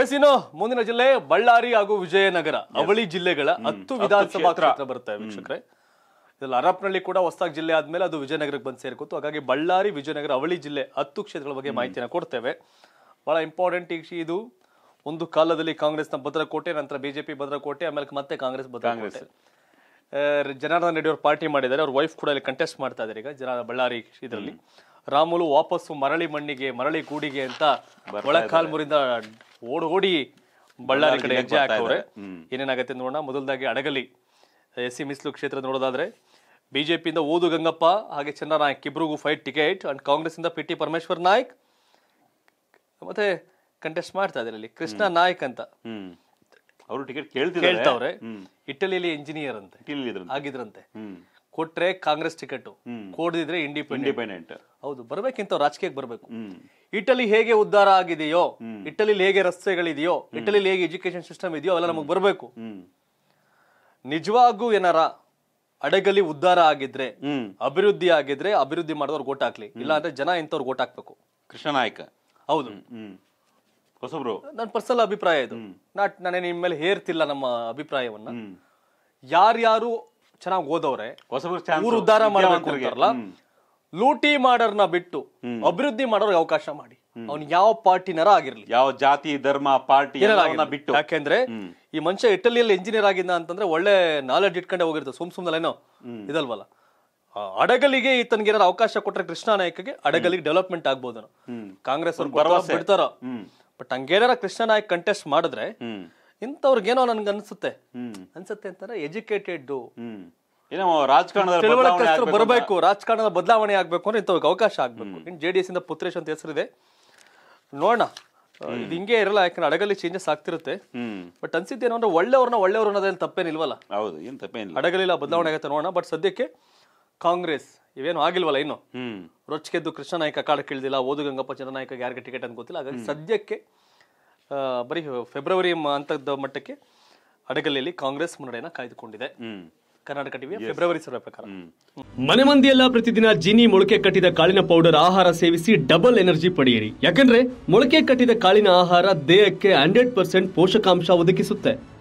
S ಮುಂದಿನ ಜಿಲ್ಲೆ ಬಳ್ಳಾರಿ ಹಾಗೂ ವಿಜಯನಗರ ಅವಳಿ ಜಿಲ್ಲೆಗಳ ಹತ್ತು ವಿಧಾನಸಭಾ ಕ್ಷೇತ್ರ ಬರುತ್ತೆ ವೀಕ್ಷಕರೇ ಇದ್ರಲ್ಲಿ ಅರಪ್ನಳ್ಳಿ ಕೂಡ ಹೊಸದಾಗಿ ಜಿಲ್ಲೆ ಆದ್ಮೇಲೆ ಅದು ವಿಜಯನಗರಕ್ಕೆ ಬಂದು ಸೇರ್ಕೊತು ಹಾಗಾಗಿ ಬಳ್ಳಾರಿ ವಿಜಯನಗರ ಅವಳಿ ಜಿಲ್ಲೆ ಹತ್ತು ಕ್ಷೇತ್ರಗಳ ಬಗ್ಗೆ ಮಾಹಿತಿಯನ್ನು ಕೊಡ್ತೇವೆ ಬಹಳ ಇಂಪಾರ್ಟೆಂಟ್ ಈ ಇದು ಒಂದು ಕಾಲದಲ್ಲಿ ಕಾಂಗ್ರೆಸ್ನ ಭದ್ರಕೋಟೆ ನಂತರ ಬಿಜೆಪಿ ಭದ್ರಕೋಟೆ ಆಮೇಲೆ ಮತ್ತೆ ಕಾಂಗ್ರೆಸ್ ಭದ್ರಕೋಟೆ ಜನಾರ್ದನ್ ರೆಡ್ಡಿ ಅವರು ಪಾರ್ಟಿ ಮಾಡಿದ್ದಾರೆ ಅವ್ರ ವೈಫ್ ಕೂಡ ಇಲ್ಲಿ ಕಂಟೆಸ್ಟ್ ಮಾಡ್ತಾ ಇದಾರೆ ಈಗ ಜನ ಬಳ್ಳಾರಿ ಇದರಲ್ಲಿ ರಾಮುಲು ವಾಪಸ್ಸು ಮರಳಿ ಮಣ್ಣಿಗೆ ಮರಳಿ ಕೂಡಿಗೆ ಅಂತ ಒಳಕಾಲ್ಮೂರಿಂದ ಓಡ್ ಓಡೋಡಿ ಬಳ್ಳಾರಿ ಕಡೆ ಹೆಜ್ಜೆ ಹಾಕವ್ರೆ ಏನೇನಾಗತ್ತೆ ನೋಡೋಣ ಮೊದಲದಾಗಿ ಅಡಗಲಿ ಎಸ್ ಸಿ ಮಿಸ್ಲು ಕ್ಷೇತ್ರ ನೋಡೋದಾದ್ರೆ ಬಿಜೆಪಿಯಿಂದ ಓದು ಗಂಗಪ್ಪ ಹಾಗೆ ಚಂದ್ರನಾಯ್ಕ್ ಇಬ್ರಿಗೂ ಫೈಟ್ ಟಿಕೆಟ್ ಅಂಡ್ ಕಾಂಗ್ರೆಸ್ ಇಂದ ಪಿ ಟಿ ಪರಮೇಶ್ವರ್ ನಾಯ್ಕ್ ಮತ್ತೆ ಕಂಟೆಸ್ಟ್ ಮಾಡ್ತಾ ಇದ್ದಾರೆ ಇಲ್ಲಿ ಕೃಷ್ಣ ನಾಯ್ಕ್ ಅಂತ ಅವರು ಟಿಕೆಟ್ ಕೇಳ್ತಾವ್ರೆ ಇಟಲಿಯಲ್ಲಿ ಇಂಜಿನಿಯರ್ ಅಂತೆ ಆಗಿದ್ರಂತೆ ಕೊಟ್ರೆ ಕಾಂಗ್ರೆಸ್ ಟಿಕೆಟ್ ಕೊಡದಿದ್ರೆ ಇಂಡಿಪೆಂಡೆಂಟ್ ಇಂಡಿಪೆಂಡೆಂಟ್ ಹೌದು ಬರ್ಬೇಕಿಂತ ರಾಜಕೀಯಕ್ಕೆ ಬರಬೇಕು ಇಟಲಿ ಹೇಗೆ ಉದ್ದಾರ ಆಗಿದೆಯೋ ಇಟಲಿ ಹೇಗೆ ರಸ್ತೆಗಳಿದೆಯೋ ಇಟಲಿ ಹೇಗೆ ಎಜುಕೇಶನ್ ಸಿಸ್ಟಮ್ ಇದೆಯೋ ಅವೆಲ್ಲ ನಮಗೆ ಬರಬೇಕು ನಿಜವಾಗೂ ಏನಾರ ಅಡಗಲಿ ಉದ್ದಾರ ಆಗಿದ್ರೆ ಅಭಿವೃದ್ಧಿ ಆಗಿದ್ರೆ ಅಭಿವೃದ್ಧಿ ಮಾಡಿದವ್ರು ಓಟ್ ಹಾಕ್ಲಿ ಇಲ್ಲ ಅಂದ್ರೆ ಜನ ಇಂಥವ್ರು ಓಟ್ ಹಾಕ್ಬೇಕು ಕೃಷ್ಣ ನಾಯ್ಕ ಹೌದು ಹೊಸಬ್ರು ನನ್ನ ಪರ್ಸನಲ್ ಅಭಿಪ್ರಾಯ ಇದು ನಾಟ್ ನಾನೇ ನಿಮ್ಮ ಮೇಲೆ ಹೇರ್ತಿಲ್ಲ ನಮ್ಮ ಅಭಿಪ್ರಾಯವನ್ನ ಯಾರ್ಯಾರು ಚೆನ್ನಾಗಿ ಓದವ್ರೆ ಊರು ಉದ್ಧಾರ ಮಾಡಬೇಕು ಲೂಟಿ ಮಾಡರ್ನ ಬಿಟ್ಟು ಅಭಿವೃದ್ಧಿ ಮಾಡೋರ್ಗೆ ಅವಕಾಶ ಮಾಡಿ ಅವ್ನು ಯಾವ ಪಾರ್ಟಿನರ ಆಗಿರ್ಲಿ ಯಾವ ಜಾತಿ ಧರ್ಮ ಪಾರ್ಟಿ ಬಿಟ್ಟು ಯಾಕೆಂದ್ರೆ ಈ ಮನುಷ್ಯ ಇಟಲಿಯಲ್ಲಿ ಇಂಜಿನಿಯರ್ ಆಗಿದ್ದ ಅಂತಂದ್ರೆ ಒಳ್ಳೆ ನಾಲೆಜ್ ಇಟ್ಕೊಂಡೆ ಹೋಗಿರ್ತದೆ ಸುಮ್ ಏನೋ ಇದಲ್ವಲ್ಲ ಅಡಗಲಿಗೆ ಈತನಿಗೆ ಏನಾರ ಅವಕಾಶ ಕೊಟ್ರೆ ಕೃಷ್ಣ ನಾಯಕಗೆ ಅಡಗಲಿಗೆ ಡೆವಲಪ್ಮೆಂಟ್ ಆಗ್ಬೋದು ಕಾಂಗ್ರೆಸ್ ಅವ್ರು ಬಿಡ್ತಾರ ಬಟ್ ಹಂಗೇನಾರ ಕೃಷ್ಣ ನಾಯಕ್ ಕಂಟೆಸ್ಟ್ ಮಾಡಿದ್ರೆ ಇಂಥವ್ರಿಗೇನೋ ನನ್ಗೆ ಅನ್ಸುತ್ತೆ ಅನ್ಸುತ್ತೆ ಅಂತಾರೆ ಎಜುಕೇಟೆಡ್ ಬರಬೇಕು ರಾಜಕಾರಣದ ಬದಲಾವಣೆ ಆಗ್ಬೇಕು ಅಂದ್ರೆ ಇಂಥವ್ರಿಗೆ ಅವಕಾಶ ಆಗ್ಬೇಕು ಇನ್ ಜೆ ಡಿ ಎಸ್ ಇಂದ ಪುತ್ರೇಶ್ ಅಂತ ಹೆಸರಿದೆ ನೋಡೋಣ ಇದು ಹಿಂಗೆ ಇರಲ್ಲ ಯಾಕಂದ್ರೆ ಅಡಗಲ್ಲಿ ಚೇಂಜಸ್ ಆಗ್ತಿರುತ್ತೆ ಬಟ್ ಅನ್ಸಿದ್ದೇನು ಅಂದ್ರೆ ಒಳ್ಳೆಯವ್ರನ್ನ ಒಳ್ಳೆಯವ್ರು ಅನ್ನೋದೇನು ತಪ್ಪೇನಿಲ್ವಲ್ಲ ಹೌದು ಏನು ತಪ್ಪೇನಿಲ್ಲ ಅಡಗಲಿಲ್ಲ ಬದಲಾವಣೆ ಆಗುತ್ತೆ ನೋಡೋಣ ಬಟ್ ಸದ್ಯಕ್ಕೆ ಕಾಂಗ್ರೆಸ್ ಇವೇನು ಆಗಿಲ್ವಲ್ಲ ಇನ್ನು ರೊಚ್ಕೆದ್ದು ಕೃಷ್ಣ ನಾಯಕ ಕೇಳ್ದಿಲ್ಲ ಓದು ಗಂಗಪ್ಪ ಚಂದ್ರ ನಾಯಕ ಯಾರಿಗೆ ಟಿಕೆಟ್ ಅಂತ ಗೊತ್ತಿಲ್ಲ ಹಾಗಾಗಿ ಸದ್ಯಕ್ಕೆ ಬರೀ ಫೆಬ್ರವರಿ ಅಂತದ ಮಟ್ಟಕ್ಕೆ ಅಡಗಲೆಯಲ್ಲಿ ಕಾಂಗ್ರೆಸ್ ಮುನ್ನಡೆಯನ್ನು ಕಾಯ್ದುಕೊಂಡಿದೆ ಕರ್ನಾಟಕ ಟಿವಿ ಫೆಬ್ರವರಿ ಸರ್ವೆ ಪ್ರಕಾರ ಮನೆ ಮಂದಿಯೆಲ್ಲ ಪ್ರತಿದಿನ ಜಿನಿ ಮೊಳಕೆ ಕಟ್ಟಿದ ಕಾಳಿನ ಪೌಡರ್ ಆಹಾರ ಸೇವಿಸಿ ಡಬಲ್ ಎನರ್ಜಿ ಪಡೆಯಿರಿ ಯಾಕಂದ್ರೆ ಮೊಳಕೆ ಕಟ್ಟಿದ ಕಾಳಿನ ಆಹಾರ ದೇಹಕ್ಕೆ ಹಂಡ್ರೆಡ್ ಪರ್ಸೆಂಟ್ ಪೋಷಕಾಂಶ ಒದಗಿಸುತ್ತೆ